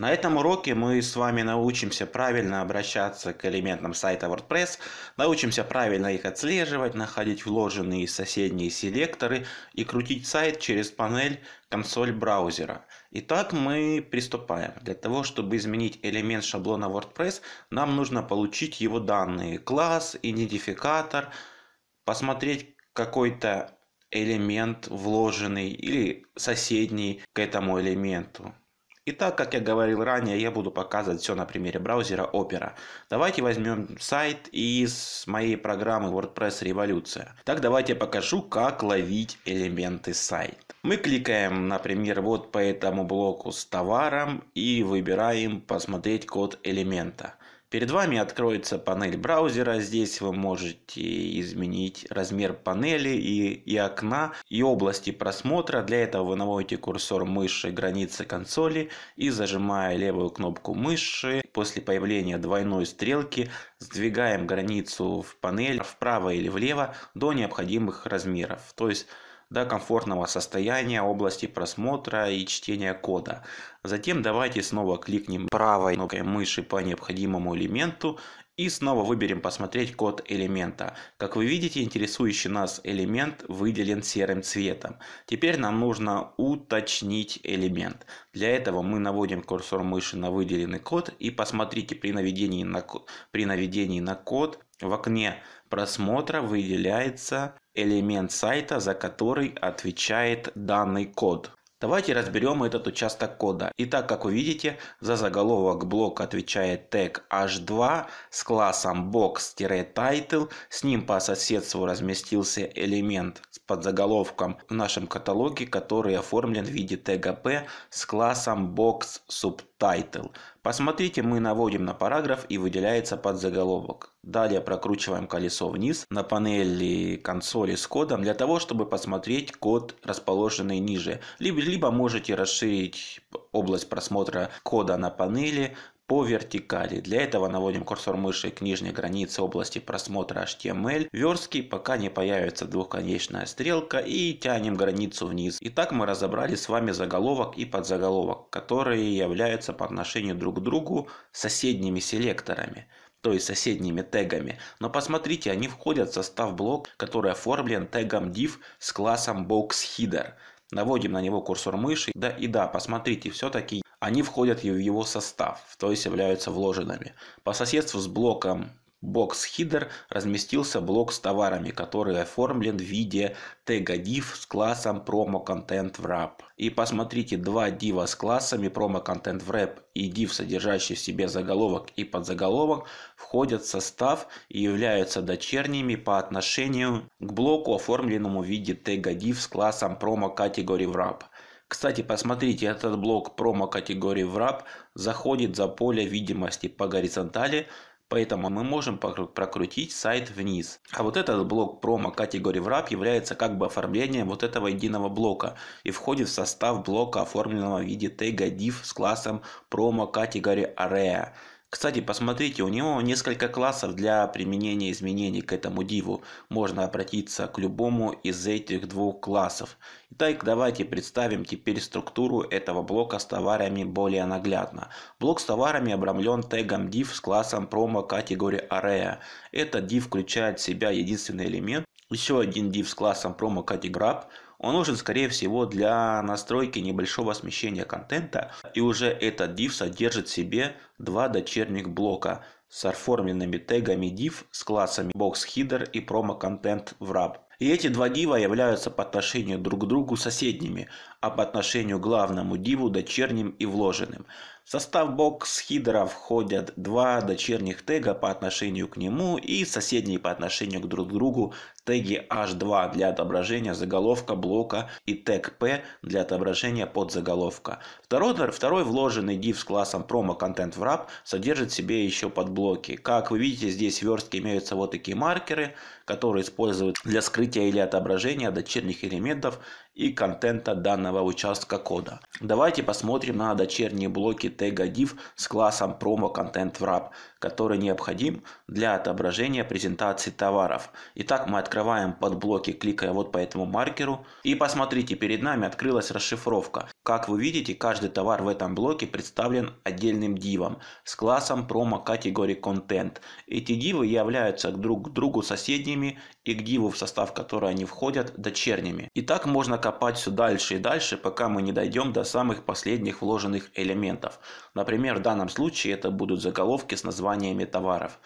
На этом уроке мы с вами научимся правильно обращаться к элементам сайта WordPress, научимся правильно их отслеживать, находить вложенные соседние селекторы и крутить сайт через панель консоль браузера. Итак, мы приступаем. Для того, чтобы изменить элемент шаблона WordPress, нам нужно получить его данные. Класс, идентификатор, посмотреть какой-то элемент вложенный или соседний к этому элементу. Итак, как я говорил ранее, я буду показывать все на примере браузера Opera. Давайте возьмем сайт из моей программы WordPress Революция. Так, давайте я покажу, как ловить элементы сайта. Мы кликаем, например, вот по этому блоку с товаром и выбираем «Посмотреть код элемента». Перед вами откроется панель браузера. Здесь вы можете изменить размер панели и, и окна, и области просмотра. Для этого вы наводите курсор мыши границы консоли и зажимая левую кнопку мыши, после появления двойной стрелки сдвигаем границу в панель вправо или влево до необходимых размеров. То есть до комфортного состояния области просмотра и чтения кода. Затем давайте снова кликнем правой кнопкой мыши по необходимому элементу и снова выберем «Посмотреть код элемента». Как вы видите, интересующий нас элемент выделен серым цветом. Теперь нам нужно уточнить элемент. Для этого мы наводим курсор мыши на выделенный код и посмотрите при наведении на, при наведении на код в окне просмотра выделяется элемент сайта, за который отвечает данный код. Давайте разберем этот участок кода. Итак, как вы видите, за заголовок блок отвечает тег h2 с классом box-title. С ним по соседству разместился элемент с подзаголовком в нашем каталоге, который оформлен в виде тега p с классом box subtitle title. Посмотрите, мы наводим на параграф и выделяется подзаголовок. Далее прокручиваем колесо вниз на панели консоли с кодом для того, чтобы посмотреть код, расположенный ниже. Либо, либо можете расширить область просмотра кода на панели, по вертикали. Для этого наводим курсор мыши к нижней границе области просмотра HTML верстки, пока не появится двухконечная стрелка и тянем границу вниз. Итак, мы разобрали с вами заголовок и подзаголовок, которые являются по отношению друг к другу соседними селекторами то есть соседними тегами. Но посмотрите, они входят в состав блок, который оформлен тегом div с классом box header. Наводим на него курсор мыши. Да и да, посмотрите, все-таки они входят в его состав, то есть являются вложенными. По соседству с блоком Box Header разместился блок с товарами, который оформлен в виде тега div с классом Promo Content Wrap. И посмотрите два дива с классами Promo Content Wrap и div, содержащий в себе заголовок и подзаголовок, входят в состав и являются дочерними по отношению к блоку, оформленному в виде тега div с классом Promo Category Wrap. Кстати, посмотрите, этот блок промо категории Wrap заходит за поле видимости по горизонтали, поэтому мы можем прокрутить сайт вниз. А вот этот блок промо категории Wrap является как бы оформлением вот этого единого блока и входит в состав блока, оформленного в виде тега div с классом промо категории Area. Кстати, посмотрите, у него несколько классов для применения изменений к этому диву. Можно обратиться к любому из этих двух классов. Итак, давайте представим теперь структуру этого блока с товарами более наглядно. Блок с товарами обрамлен тегом div с классом промо категории area Этот div включает в себя единственный элемент, еще один div с классом промо категраб он нужен, скорее всего, для настройки небольшого смещения контента, и уже этот div содержит в себе два дочерних блока с оформленными тегами div с классами box-header и promo-content wrap. И эти два дива являются по отношению друг к другу соседними, а по отношению к главному диву дочерним и вложенным. В состав бокс-хидера входят два дочерних тега по отношению к нему и соседние по отношению к друг другу теги H2 для отображения заголовка блока и тег P для отображения подзаголовка. Второй, второй вложенный div с классом promo content wrap содержит в себе еще подблоки. Как вы видите, здесь в верстке имеются вот такие маркеры, которые используют для скрытия или отображения дочерних элементов и контента данного участка кода. Давайте посмотрим на дочерние блоки тега div с классом promo content wrap который необходим для отображения презентации товаров. Итак, мы открываем подблоки, кликая вот по этому маркеру. И посмотрите, перед нами открылась расшифровка. Как вы видите, каждый товар в этом блоке представлен отдельным дивом с классом промо категории контент. Эти дивы являются друг к другу соседними и к диву, в состав которой они входят, дочерними. И так можно копать все дальше и дальше, пока мы не дойдем до самых последних вложенных элементов. Например, в данном случае это будут заголовки с названиями товаров.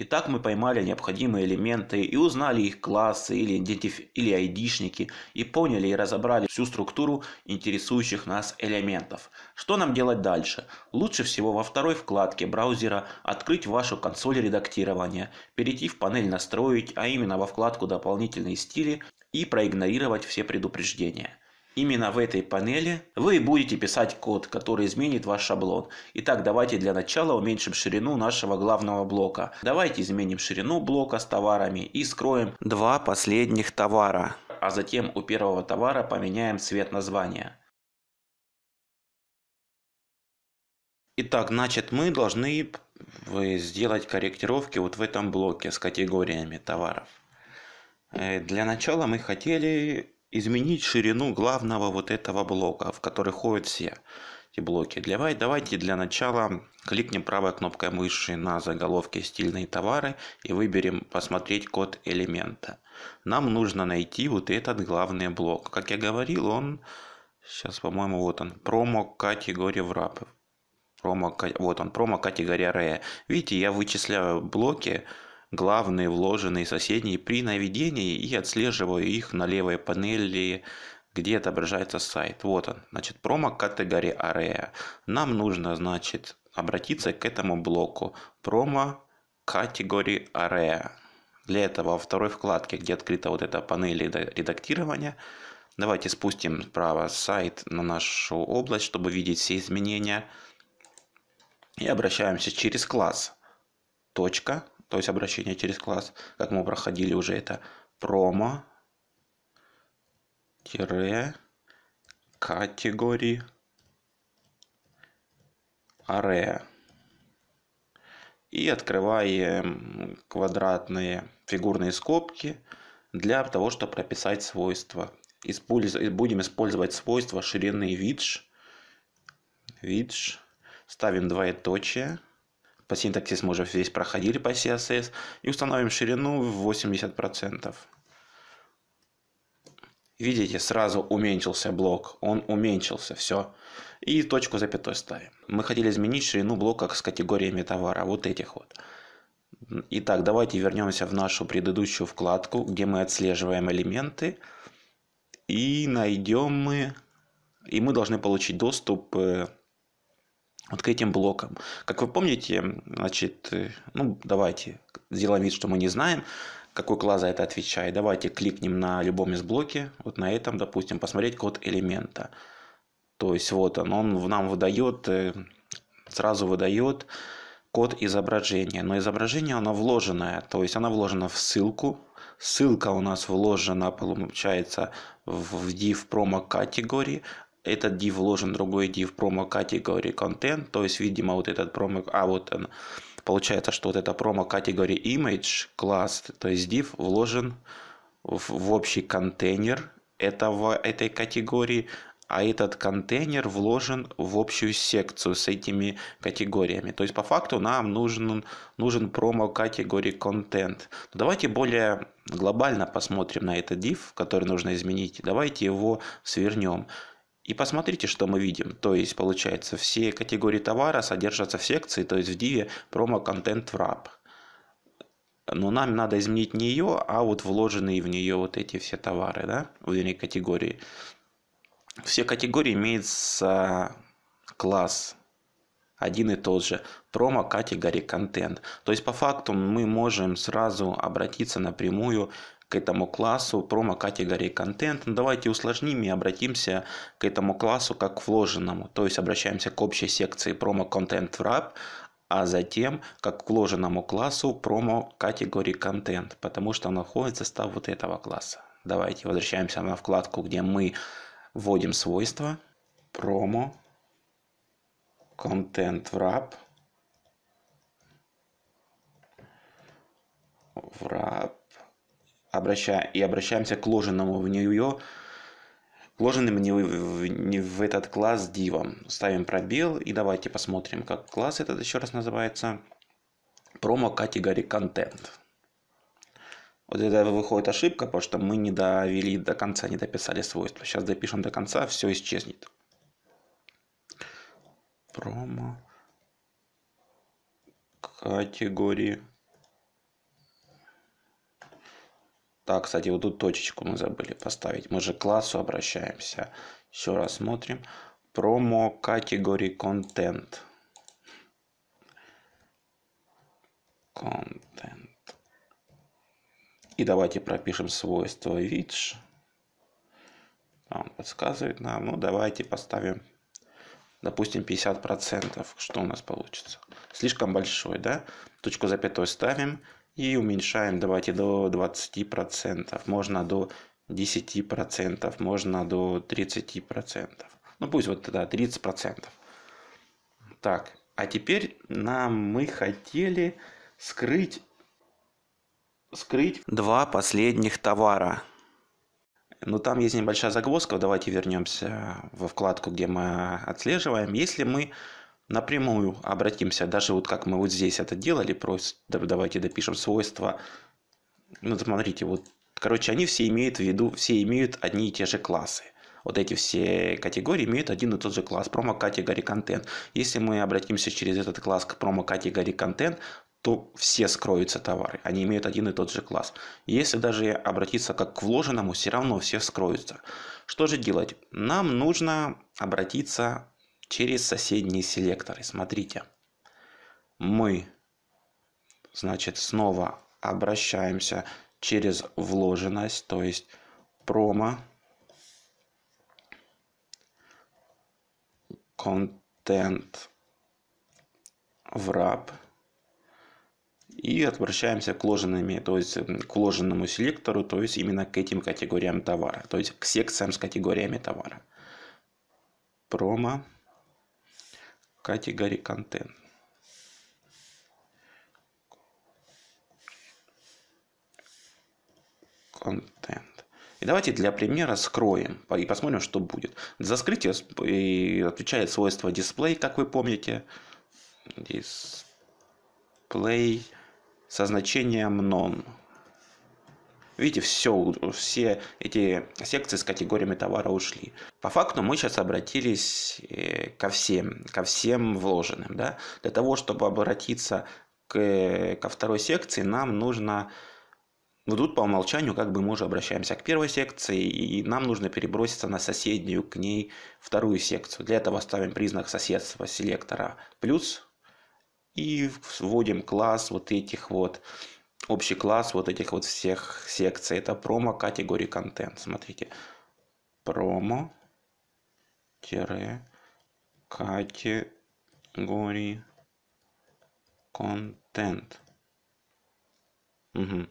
Итак, мы поймали необходимые элементы и узнали их классы или, идентиф... или айдишники и поняли и разобрали всю структуру интересующих нас элементов. Что нам делать дальше? Лучше всего во второй вкладке браузера открыть вашу консоль редактирования, перейти в панель «Настроить», а именно во вкладку «Дополнительные стили» и проигнорировать все предупреждения. Именно в этой панели вы будете писать код, который изменит ваш шаблон. Итак, давайте для начала уменьшим ширину нашего главного блока. Давайте изменим ширину блока с товарами и скроем два последних товара. А затем у первого товара поменяем цвет названия. Итак, значит мы должны сделать корректировки вот в этом блоке с категориями товаров. Э, для начала мы хотели изменить ширину главного вот этого блока, в который ходят все эти блоки. Давай, давайте для начала кликнем правой кнопкой мыши на заголовке «Стильные товары» и выберем «Посмотреть код элемента». Нам нужно найти вот этот главный блок. Как я говорил, он... Сейчас, по-моему, вот он. Промо категории врапов. Промо, вот он, промо категория Рэя. Видите, я вычисляю блоки, главные, вложенные, соседние при наведении и отслеживаю их на левой панели, где отображается сайт. Вот он, значит, промо-категория Area. Нам нужно, значит, обратиться к этому блоку промо-категории Area. Для этого во второй вкладке, где открыта вот эта панель редактирования, давайте спустим справа сайт на нашу область, чтобы видеть все изменения. И обращаемся через класс. Точка, то есть обращение через класс, как мы проходили уже это промо тире категории арея. И открываем квадратные фигурные скобки для того, чтобы прописать свойства. Использ... Будем использовать свойства ширины видж. Видж. Ставим двоеточие по синтаксис мы уже здесь проходили по CSS. И установим ширину в 80%. Видите, сразу уменьшился блок, он уменьшился, все. И точку запятой ставим. Мы хотели изменить ширину блока с категориями товара, вот этих вот. Итак, давайте вернемся в нашу предыдущую вкладку, где мы отслеживаем элементы. И найдем мы... И мы должны получить доступ э, вот к этим блокам. Как вы помните, значит, э, ну давайте сделаем вид, что мы не знаем, какой класс за это отвечает. Давайте кликнем на любом из блоки, вот на этом, допустим, посмотреть код элемента. То есть вот он, он нам выдает, э, сразу выдает код изображения. Но изображение оно вложенное, то есть оно вложено в ссылку. Ссылка у нас вложена, получается, в div промо категории, этот div вложен другой div promo category content, то есть, видимо, вот этот промо, а вот он, получается, что вот это промо category image класс, то есть div вложен в, в общий контейнер этого, этой категории, а этот контейнер вложен в общую секцию с этими категориями. То есть по факту нам нужен, нужен промо категории контент. Давайте более глобально посмотрим на этот div, который нужно изменить. Давайте его свернем. И посмотрите, что мы видим. То есть, получается, все категории товара содержатся в секции, то есть в диве промо-контент wrap. Но нам надо изменить не ее, а вот вложенные в нее вот эти все товары, да, в вернее, категории. Все категории имеются класс один и тот же промо категории контент. То есть по факту мы можем сразу обратиться напрямую к этому классу промо категории контент. Ну, давайте усложним и обратимся к этому классу как к вложенному. То есть обращаемся к общей секции промо контент wrap, а затем как к вложенному классу промо категории контент, потому что он находится в составе вот этого класса. Давайте возвращаемся на вкладку, где мы вводим свойства промо контент wrap. Wrap. Обраща... И обращаемся к ложенному в нее вложенным не в, не в этот класс дивом. Ставим пробел и давайте посмотрим, как класс этот еще раз называется. Промо категории контент. Вот это выходит ошибка, потому что мы не довели до конца, не дописали свойства. Сейчас допишем до конца, все исчезнет промо категории. Так, кстати, вот тут точечку мы забыли поставить. Мы же к классу обращаемся. Еще раз смотрим. Промо категории контент. Контент. И давайте пропишем свойство видж. Он подсказывает нам. Ну, давайте поставим допустим, 50%, что у нас получится? Слишком большой, да? Точку запятой ставим и уменьшаем, давайте, до 20%, можно до 10%, можно до 30%. Ну, пусть вот тогда 30%. Так, а теперь нам мы хотели скрыть скрыть два последних товара. Но там есть небольшая загвоздка. Давайте вернемся во вкладку, где мы отслеживаем. Если мы напрямую обратимся, даже вот как мы вот здесь это делали, просто давайте допишем свойства. Ну, смотрите, вот, короче, они все имеют в виду, все имеют одни и те же классы. Вот эти все категории имеют один и тот же класс промо-категории контент. Если мы обратимся через этот класс к промо-категории контент, то все скроются товары, они имеют один и тот же класс. Если даже обратиться как к вложенному, все равно все скроются. Что же делать? Нам нужно обратиться через соседние селекторы. Смотрите, мы, значит, снова обращаемся через вложенность, то есть промо, контент, врап – и отвращаемся к вложенными, то есть эм, к вложенному селектору, то есть именно к этим категориям товара, то есть к секциям с категориями товара. Промо, категории контент. Контент. И давайте для примера скроем и посмотрим, что будет. За скрытие отвечает свойство дисплей, как вы помните. Дисплей со значением non. Видите, все, все эти секции с категориями товара ушли. По факту мы сейчас обратились э, ко всем, ко всем вложенным. Да? Для того, чтобы обратиться к, ко второй секции, нам нужно... Ну, тут по умолчанию как бы мы уже обращаемся к первой секции, и нам нужно переброситься на соседнюю к ней вторую секцию. Для этого ставим признак соседства селектора плюс и вводим класс вот этих вот, общий класс вот этих вот всех секций. Это промо категории контент. Смотрите, промо тире категории контент. Угу.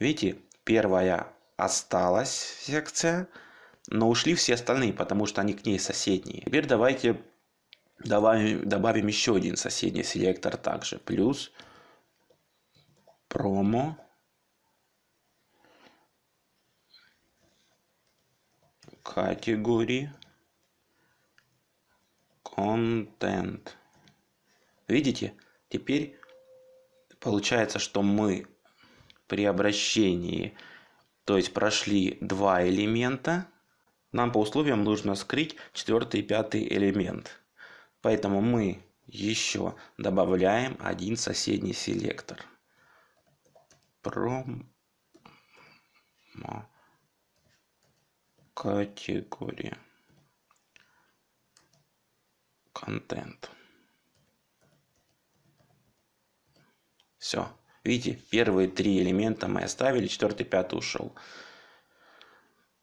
Видите, первая осталась секция, но ушли все остальные, потому что они к ней соседние. Теперь давайте Добавим, добавим еще один соседний селектор также. Плюс промо. Категории. Контент. Видите? Теперь получается, что мы при обращении, то есть прошли два элемента, нам по условиям нужно скрыть четвертый и пятый элемент – Поэтому мы еще добавляем один соседний селектор. Пром категория контент. Все. Видите, первые три элемента мы оставили, четвертый, пятый ушел.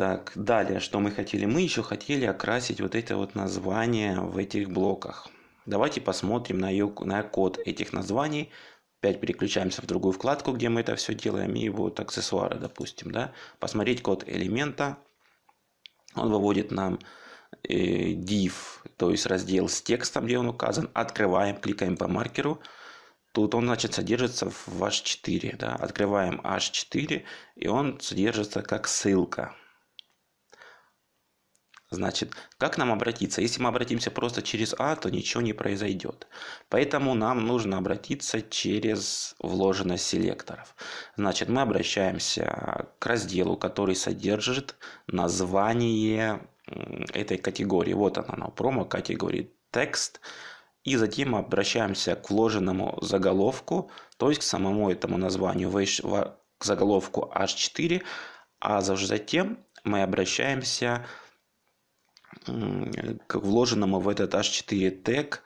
Так, далее, что мы хотели? Мы еще хотели окрасить вот это вот название в этих блоках. Давайте посмотрим на, ее, на код этих названий. Опять переключаемся в другую вкладку, где мы это все делаем, и вот аксессуары, допустим, да. Посмотреть код элемента. Он выводит нам э, div, то есть раздел с текстом, где он указан. Открываем, кликаем по маркеру. Тут он, значит, содержится в H4, да. Открываем H4, и он содержится как ссылка. Значит, как нам обратиться? Если мы обратимся просто через А, то ничего не произойдет. Поэтому нам нужно обратиться через вложенность селекторов. Значит, мы обращаемся к разделу, который содержит название этой категории. Вот она, она промо категории текст. И затем обращаемся к вложенному заголовку, то есть к самому этому названию, к заголовку H4, а затем мы обращаемся к к вложенному в этот H4 тег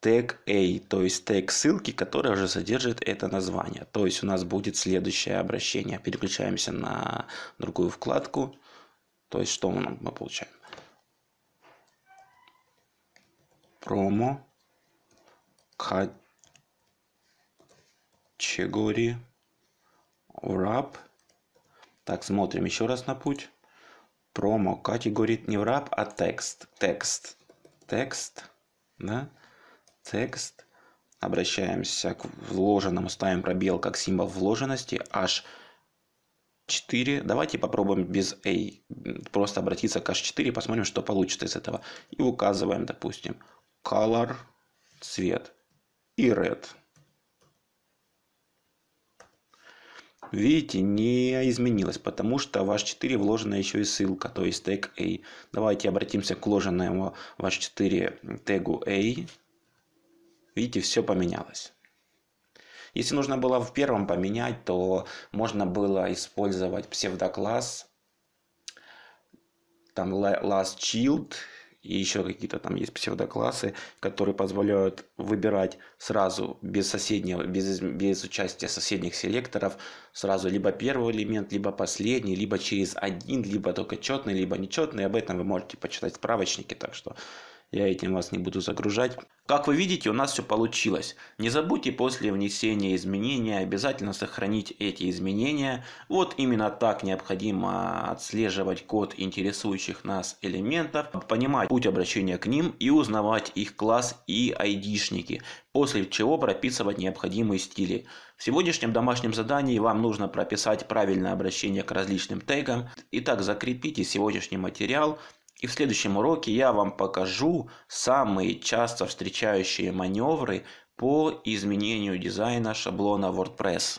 тег A, то есть тег ссылки, которая уже содержит это название. То есть у нас будет следующее обращение. Переключаемся на другую вкладку. То есть что мы, получаем? Промо категории wrap. Так, смотрим еще раз на путь промо категорит не wrap, а текст. Текст. Текст. Да? Текст. Обращаемся к вложенному, ставим пробел как символ вложенности. H4. Давайте попробуем без A. Просто обратиться к H4, посмотрим, что получится из этого. И указываем, допустим, color, цвет и red. Видите, не изменилось, потому что в H4 вложена еще и ссылка, то есть тег A. Давайте обратимся к вложенному в H4 тегу A. Видите, все поменялось. Если нужно было в первом поменять, то можно было использовать псевдокласс, там last child, и еще какие-то там есть псевдоклассы, которые позволяют выбирать сразу без соседнего, без, без участия соседних селекторов, сразу либо первый элемент, либо последний, либо через один, либо только четный, либо нечетный. Об этом вы можете почитать в справочнике, так что я этим вас не буду загружать. Как вы видите, у нас все получилось. Не забудьте после внесения изменения обязательно сохранить эти изменения. Вот именно так необходимо отслеживать код интересующих нас элементов, понимать путь обращения к ним и узнавать их класс и айдишники, после чего прописывать необходимые стили. В сегодняшнем домашнем задании вам нужно прописать правильное обращение к различным тегам. Итак, закрепите сегодняшний материал и в следующем уроке я вам покажу самые часто встречающие маневры по изменению дизайна шаблона WordPress.